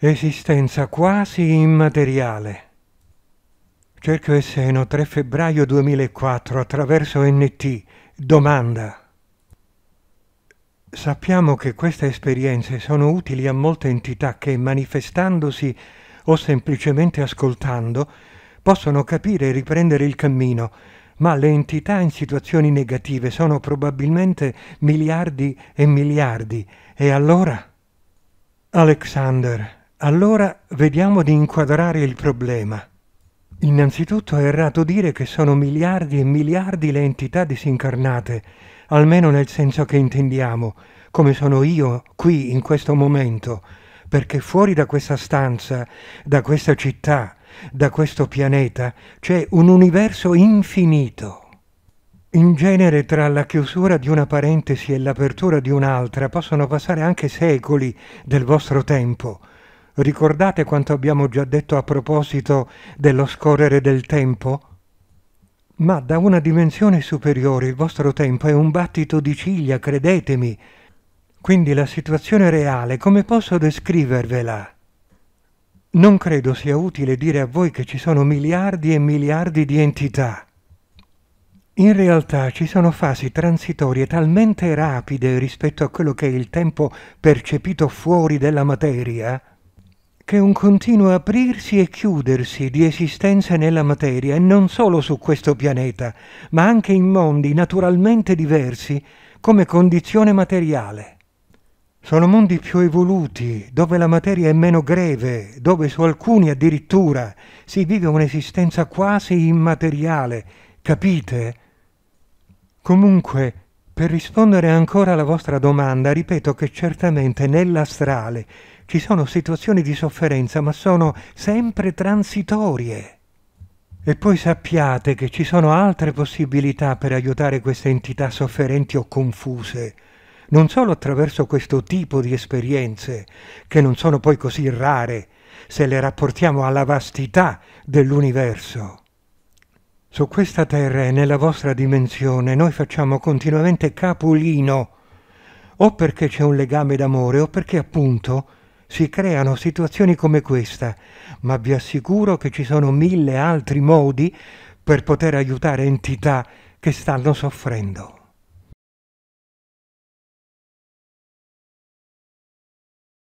Esistenza quasi immateriale. Cerchio e Seno 3 febbraio 2004 attraverso NT. Domanda. Sappiamo che queste esperienze sono utili a molte entità che manifestandosi o semplicemente ascoltando possono capire e riprendere il cammino, ma le entità in situazioni negative sono probabilmente miliardi e miliardi. E allora? Alexander. Allora vediamo di inquadrare il problema. Innanzitutto è errato dire che sono miliardi e miliardi le entità disincarnate, almeno nel senso che intendiamo, come sono io qui in questo momento, perché fuori da questa stanza, da questa città, da questo pianeta, c'è un universo infinito. In genere tra la chiusura di una parentesi e l'apertura di un'altra possono passare anche secoli del vostro tempo, Ricordate quanto abbiamo già detto a proposito dello scorrere del tempo? Ma da una dimensione superiore il vostro tempo è un battito di ciglia, credetemi. Quindi la situazione reale, come posso descrivervela? Non credo sia utile dire a voi che ci sono miliardi e miliardi di entità. In realtà ci sono fasi transitorie talmente rapide rispetto a quello che è il tempo percepito fuori della materia, che un continuo aprirsi e chiudersi di esistenze nella materia, e non solo su questo pianeta, ma anche in mondi naturalmente diversi come condizione materiale. Sono mondi più evoluti, dove la materia è meno greve, dove su alcuni addirittura si vive un'esistenza quasi immateriale, capite? Comunque, per rispondere ancora alla vostra domanda, ripeto che certamente nell'astrale ci sono situazioni di sofferenza, ma sono sempre transitorie. E poi sappiate che ci sono altre possibilità per aiutare queste entità sofferenti o confuse, non solo attraverso questo tipo di esperienze, che non sono poi così rare, se le rapportiamo alla vastità dell'universo su questa terra e nella vostra dimensione noi facciamo continuamente capolino, o perché c'è un legame d'amore, o perché appunto si creano situazioni come questa, ma vi assicuro che ci sono mille altri modi per poter aiutare entità che stanno soffrendo.